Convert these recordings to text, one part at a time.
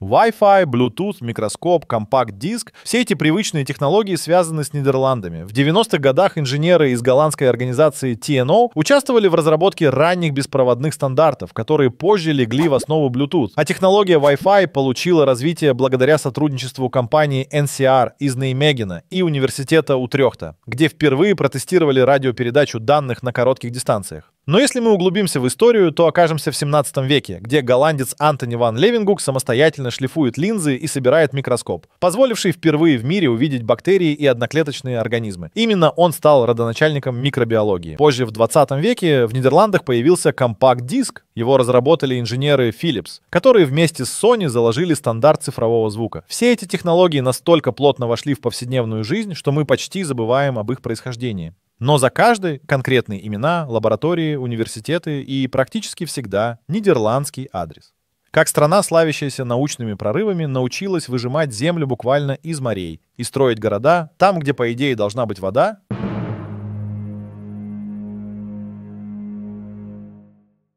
Wi-Fi, Bluetooth, микроскоп, компакт-диск — все эти привычные технологии связаны с Нидерландами. В 90-х годах инженеры из голландской организации TNO участвовали в разработке ранних беспроводных стандартов, которые позже легли в основу Bluetooth. А технология Wi-Fi получила развитие благодаря сотрудничеству компании NCR из Неймегена и университета Утрехта, где впервые протестировали радиопередачу данных на коротких дистанциях. Но если мы углубимся в историю, то окажемся в 17 веке, где голландец Антони ван Левингук самостоятельно шлифует линзы и собирает микроскоп, позволивший впервые в мире увидеть бактерии и одноклеточные организмы. Именно он стал родоначальником микробиологии. Позже, в 20 веке, в Нидерландах появился компакт-диск, его разработали инженеры Philips, которые вместе с Sony заложили стандарт цифрового звука. Все эти технологии настолько плотно вошли в повседневную жизнь, что мы почти забываем об их происхождении. Но за каждый конкретные имена, лаборатории, университеты и практически всегда нидерландский адрес. Как страна, славящаяся научными прорывами, научилась выжимать землю буквально из морей и строить города там, где, по идее, должна быть вода,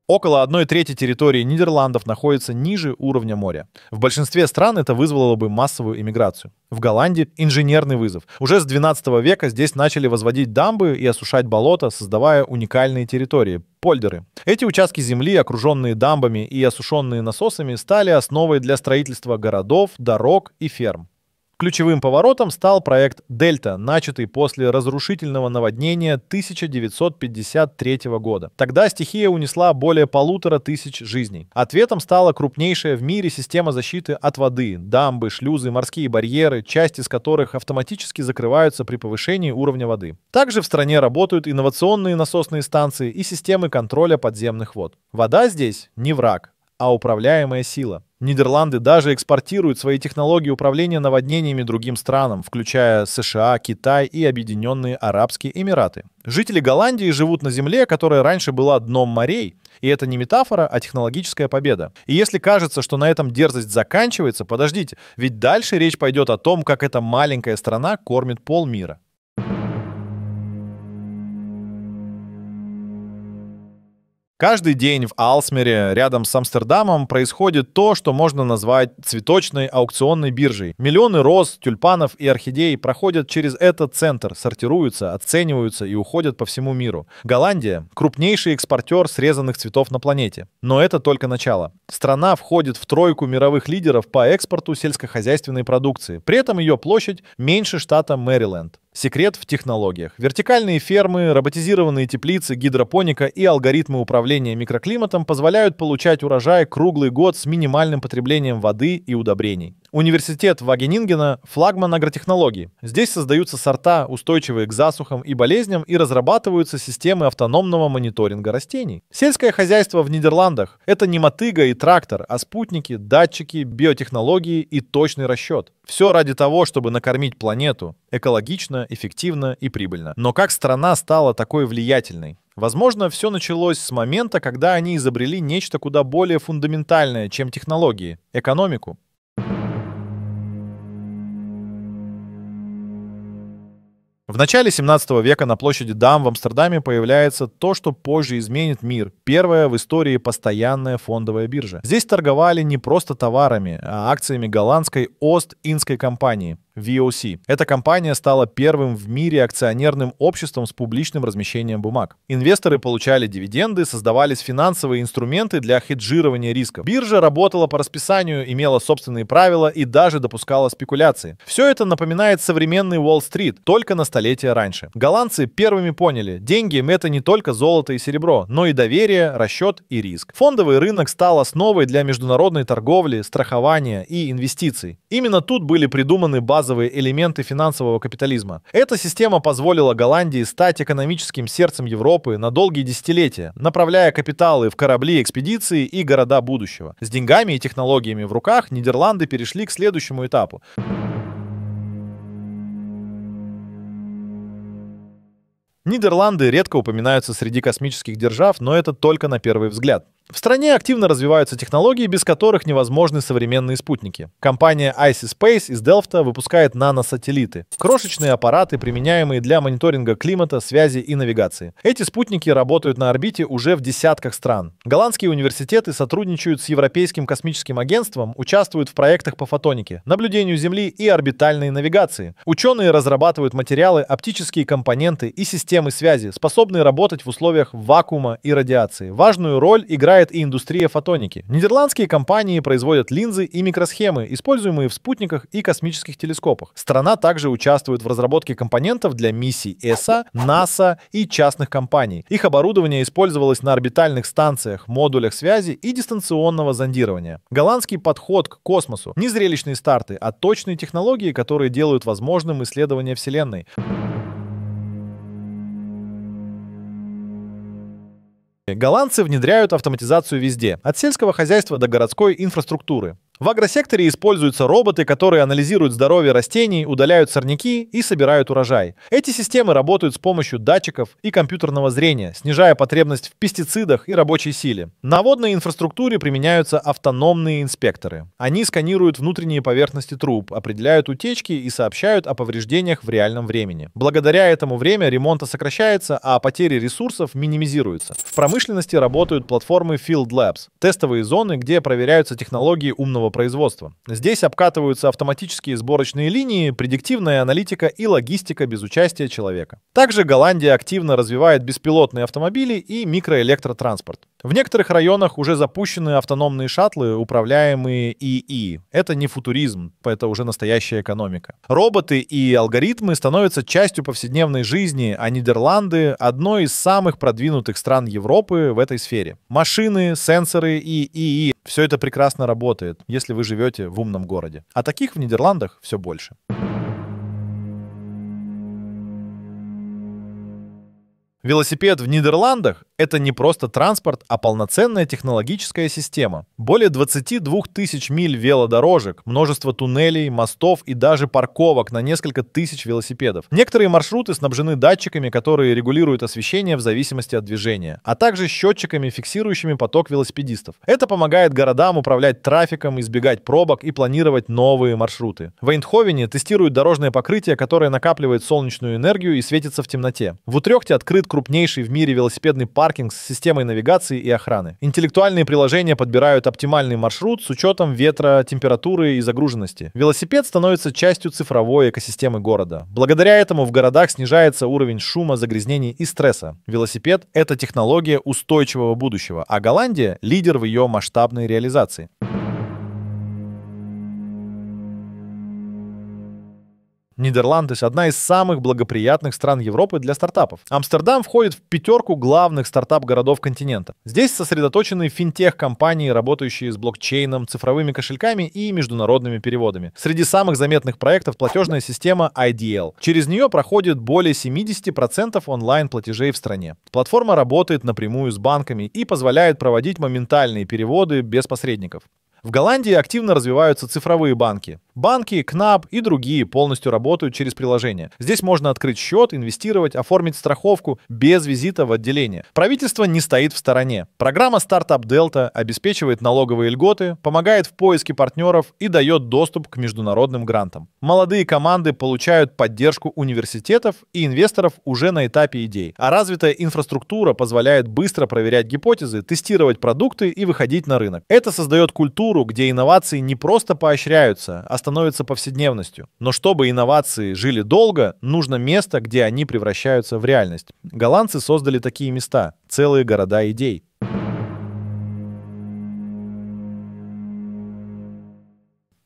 Около одной трети территории Нидерландов находится ниже уровня моря. В большинстве стран это вызвало бы массовую иммиграцию. В Голландии инженерный вызов. Уже с 12 века здесь начали возводить дамбы и осушать болота, создавая уникальные территории – польдеры. Эти участки земли, окруженные дамбами и осушенные насосами, стали основой для строительства городов, дорог и ферм. Ключевым поворотом стал проект «Дельта», начатый после разрушительного наводнения 1953 года. Тогда стихия унесла более полутора тысяч жизней. Ответом стала крупнейшая в мире система защиты от воды, дамбы, шлюзы, морские барьеры, части из которых автоматически закрываются при повышении уровня воды. Также в стране работают инновационные насосные станции и системы контроля подземных вод. Вода здесь не враг, а управляемая сила. Нидерланды даже экспортируют свои технологии управления наводнениями другим странам, включая США, Китай и Объединенные Арабские Эмираты. Жители Голландии живут на земле, которая раньше была дном морей, и это не метафора, а технологическая победа. И если кажется, что на этом дерзость заканчивается, подождите, ведь дальше речь пойдет о том, как эта маленькая страна кормит полмира. Каждый день в Алсмере, рядом с Амстердамом, происходит то, что можно назвать цветочной аукционной биржей. Миллионы роз, тюльпанов и орхидей проходят через этот центр, сортируются, оцениваются и уходят по всему миру. Голландия – крупнейший экспортер срезанных цветов на планете. Но это только начало. Страна входит в тройку мировых лидеров по экспорту сельскохозяйственной продукции. При этом ее площадь меньше штата Мэриленд. Секрет в технологиях. Вертикальные фермы, роботизированные теплицы, гидропоника и алгоритмы управления микроклиматом позволяют получать урожай круглый год с минимальным потреблением воды и удобрений. Университет Вагенингена – флагман агротехнологий. Здесь создаются сорта, устойчивые к засухам и болезням, и разрабатываются системы автономного мониторинга растений. Сельское хозяйство в Нидерландах – это не мотыга и трактор, а спутники, датчики, биотехнологии и точный расчет. Все ради того, чтобы накормить планету экологично, эффективно и прибыльно. Но как страна стала такой влиятельной? Возможно, все началось с момента, когда они изобрели нечто куда более фундаментальное, чем технологии – экономику. В начале 17 века на площади Дам в Амстердаме появляется то, что позже изменит мир. Первая в истории постоянная фондовая биржа. Здесь торговали не просто товарами, а акциями голландской Ост-Индской компании. VOC. Эта компания стала первым в мире акционерным обществом с публичным размещением бумаг. Инвесторы получали дивиденды, создавались финансовые инструменты для хеджирования риска. Биржа работала по расписанию, имела собственные правила и даже допускала спекуляции. Все это напоминает современный Уолл-стрит, только на столетия раньше. Голландцы первыми поняли, деньги — это не только золото и серебро, но и доверие, расчет и риск. Фондовый рынок стал основой для международной торговли, страхования и инвестиций. Именно тут были придуманы базы базовые элементы финансового капитализма. Эта система позволила Голландии стать экономическим сердцем Европы на долгие десятилетия, направляя капиталы в корабли экспедиции и города будущего. С деньгами и технологиями в руках Нидерланды перешли к следующему этапу. Нидерланды редко упоминаются среди космических держав, но это только на первый взгляд. В стране активно развиваются технологии, без которых невозможны современные спутники. Компания Icy Space из Делфта выпускает наносателлиты — крошечные аппараты, применяемые для мониторинга климата, связи и навигации. Эти спутники работают на орбите уже в десятках стран. Голландские университеты сотрудничают с Европейским космическим агентством, участвуют в проектах по фотонике, наблюдению Земли и орбитальной навигации. Ученые разрабатывают материалы, оптические компоненты и системы связи, способные работать в условиях вакуума и радиации. Важную роль играет преуспевает и индустрия фотоники. Нидерландские компании производят линзы и микросхемы, используемые в спутниках и космических телескопах. Страна также участвует в разработке компонентов для миссий ЭСА, НАСА и частных компаний. Их оборудование использовалось на орбитальных станциях, модулях связи и дистанционного зондирования. Голландский подход к космосу. Не зрелищные старты, а точные технологии, которые делают возможным исследование Вселенной. Голландцы внедряют автоматизацию везде, от сельского хозяйства до городской инфраструктуры. В агросекторе используются роботы, которые анализируют здоровье растений, удаляют сорняки и собирают урожай. Эти системы работают с помощью датчиков и компьютерного зрения, снижая потребность в пестицидах и рабочей силе. На водной инфраструктуре применяются автономные инспекторы. Они сканируют внутренние поверхности труб, определяют утечки и сообщают о повреждениях в реальном времени. Благодаря этому время ремонта сокращается, а потери ресурсов минимизируются. В промышленности работают платформы Field Labs – тестовые зоны, где проверяются технологии умного производства. Здесь обкатываются автоматические сборочные линии, предиктивная аналитика и логистика без участия человека. Также Голландия активно развивает беспилотные автомобили и микроэлектротранспорт. В некоторых районах уже запущены автономные шаттлы, управляемые ИИ. Это не футуризм, это уже настоящая экономика. Роботы и алгоритмы становятся частью повседневной жизни, а Нидерланды — одной из самых продвинутых стран Европы в этой сфере. Машины, сенсоры и ИИ — все это прекрасно работает, если вы живете в умном городе. А таких в Нидерландах все больше. Велосипед в Нидерландах – это не просто транспорт, а полноценная технологическая система. Более 22 тысяч миль велодорожек, множество туннелей, мостов и даже парковок на несколько тысяч велосипедов. Некоторые маршруты снабжены датчиками, которые регулируют освещение в зависимости от движения, а также счетчиками, фиксирующими поток велосипедистов. Это помогает городам управлять трафиком, избегать пробок и планировать новые маршруты. В Эйндховене тестируют дорожное покрытие, которое накапливает солнечную энергию и светится в темноте. В Утрехте открыт крупнейший в мире велосипедный паркинг с системой навигации и охраны. Интеллектуальные приложения подбирают оптимальный маршрут с учетом ветра, температуры и загруженности. Велосипед становится частью цифровой экосистемы города. Благодаря этому в городах снижается уровень шума, загрязнений и стресса. Велосипед — это технология устойчивого будущего, а Голландия — лидер в ее масштабной реализации. Нидерланды – одна из самых благоприятных стран Европы для стартапов. Амстердам входит в пятерку главных стартап-городов континента. Здесь сосредоточены финтех-компании, работающие с блокчейном, цифровыми кошельками и международными переводами. Среди самых заметных проектов – платежная система IDL. Через нее проходит более 70% онлайн-платежей в стране. Платформа работает напрямую с банками и позволяет проводить моментальные переводы без посредников. В Голландии активно развиваются цифровые банки. Банки, КНАП и другие полностью работают через приложение. Здесь можно открыть счет, инвестировать, оформить страховку без визита в отделение. Правительство не стоит в стороне. Программа Startup Delta обеспечивает налоговые льготы, помогает в поиске партнеров и дает доступ к международным грантам. Молодые команды получают поддержку университетов и инвесторов уже на этапе идей. А развитая инфраструктура позволяет быстро проверять гипотезы, тестировать продукты и выходить на рынок. Это создает культуру, где инновации не просто поощряются, а становится повседневностью. Но чтобы инновации жили долго, нужно место, где они превращаются в реальность. Голландцы создали такие места, целые города идей.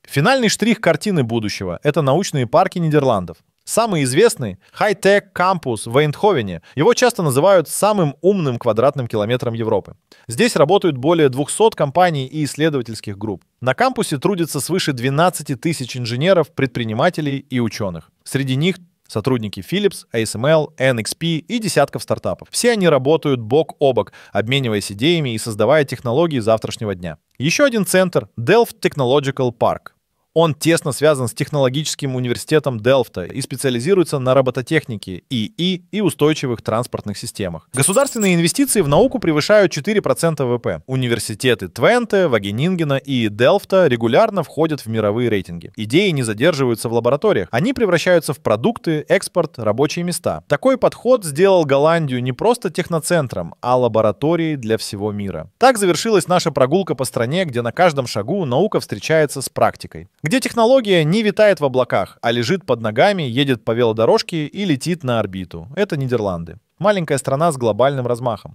Финальный штрих картины будущего – это научные парки Нидерландов. Самый известный — хай-тек кампус в Эйндховене. Его часто называют самым умным квадратным километром Европы. Здесь работают более 200 компаний и исследовательских групп. На кампусе трудится свыше 12 тысяч инженеров, предпринимателей и ученых. Среди них сотрудники Philips, ASML, NXP и десятков стартапов. Все они работают бок о бок, обмениваясь идеями и создавая технологии завтрашнего дня. Еще один центр — Delft Technological Park. Он тесно связан с технологическим университетом Делфта и специализируется на робототехнике, ИИ и устойчивых транспортных системах. Государственные инвестиции в науку превышают 4% ВВП. Университеты Твенте, Вагенингена и Делфта регулярно входят в мировые рейтинги. Идеи не задерживаются в лабораториях. Они превращаются в продукты, экспорт, рабочие места. Такой подход сделал Голландию не просто техноцентром, а лабораторией для всего мира. Так завершилась наша прогулка по стране, где на каждом шагу наука встречается с практикой где технология не витает в облаках, а лежит под ногами, едет по велодорожке и летит на орбиту. Это Нидерланды. Маленькая страна с глобальным размахом.